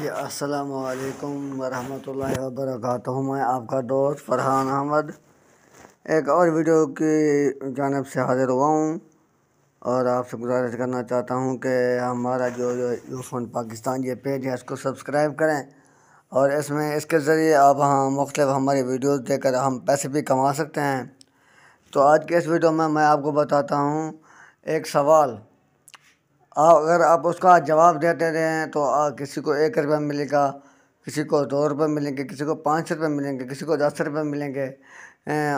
जी असलकम वरहमल वबरक मैं आपका दोस्त फरहान अहमद एक और वीडियो की जानब से हाज़िर हुआ हूँ और आपसे गुजारिश करना चाहता हूँ कि हमारा जो यूफोन पाकिस्तान ये पेज है इसको सब्सक्राइब करें और इसमें इसके ज़रिए आप हाँ मुख्तफ हमारी वीडियोस देखकर हम पैसे भी कमा सकते हैं तो आज के इस वीडियो में मैं आपको बताता हूँ एक सवाल अगर आप उसका जवाब देते रहें तो किसी को एक रुपये मिलेगा किसी को दो रुपये मिलेंगे किसी को पाँच रुपये मिलेंगे किसी को दस रुपये मिलेंगे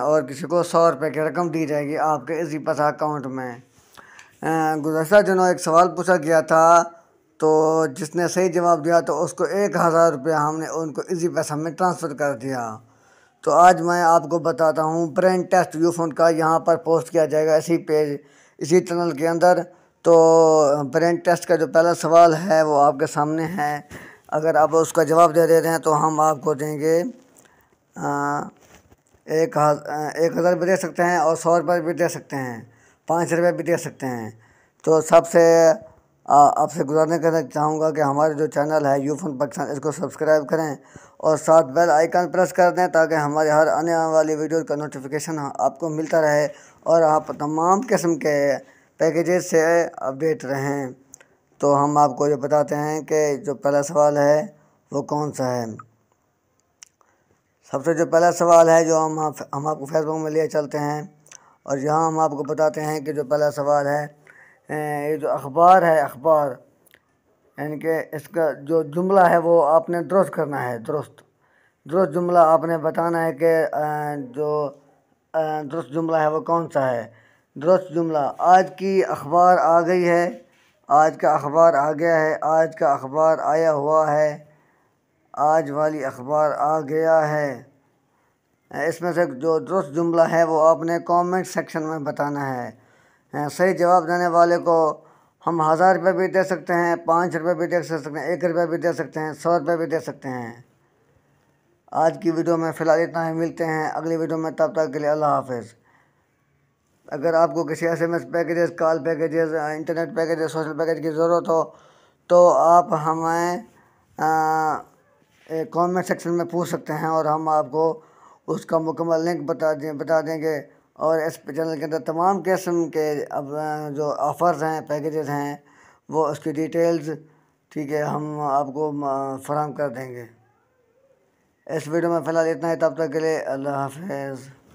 और किसी को सौ रुपये की रकम दी जाएगी आपके इसी पास अकाउंट में गुजशत दिनों एक सवाल पूछा गया था तो जिसने सही जवाब दिया तो उसको एक हज़ार रुपया हमने उनको इजी पैसा में ट्रांसफ़र कर दिया तो आज मैं आपको बताता हूँ ब्रेन टेस्ट व्यू फोन का यहाँ पर पोस्ट किया जाएगा इसी पेज इसी चैनल के अंदर तो ब्रेन टेस्ट का जो पहला सवाल है वो आपके सामने है अगर आप उसका जवाब दे दे रहे हैं तो हम आपको देंगे आ, एक एक हज़ार भी दे सकते हैं और सौ रुपये भी दे सकते हैं पाँच रुपये भी दे सकते हैं तो सबसे आपसे गुजारने करना चाहूँगा कि हमारे जो चैनल है यू फोन पाकिस्तान इसको सब्सक्राइब करें और साथ बेल आइकन प्रेस कर दें ताकि हमारे हर आने वाली वीडियो का नोटिफिकेशन आपको मिलता रहे और आप तमाम किस्म के पैकेजेज से अपडेट रहें तो हम आपको ये बताते हैं कि जो पहला सवाल है वो कौन सा है सबसे जो पहला सवाल है जो हम हम आपको फेसबुक में लिए चलते हैं और यहाँ हम आपको बताते हैं कि जो पहला सवाल है ये जो अखबार है अखबार यानी कि इसका जो जुमला है वो आपने दुरुस्त करना है दुरुस्त दुरुस्त जुमला आपने बताना है कि जो दुरुस्त जुमला है वो कौन सा है दुरुस्त जुमला आज की अखबार आ गई है आज का अखबार आ गया है आज का अखबार आया हुआ है आज वाली अखबार आ गया है इसमें से जो दुरुस्त जुमला है वो आपने कमेंट सेक्शन में बताना है सही जवाब देने वाले को हम हज़ार रुपये भी दे सकते हैं पाँच रुपये भी दे सकते हैं एक रुपये भी दे सकते हैं सौ रुपये भी दे सकते हैं आज की वीडियो में फ़िलहाल इतना ही मिलते हैं अगली वीडियो में तब तक के लिए अल्लाह हाफिज़ अगर आपको किसी S M S packages call packages internet packages social package की ज़रूरत हो तो आप हमें uh, कमेंट सेक्शन में पूछ सकते हैं और हम आपको उसका मुकम्मल लिंक बता दें बता देंगे और इस चैनल के अंदर तमाम किस्म के अब uh, जो ऑफ़र्स हैं पैकेजेस हैं वो उसकी डिटेल्स ठीक है हम आपको फराम uh, कर देंगे इस वीडियो में फ़िलहाल इतना ही तब तक के लिए अल्लाह हाफ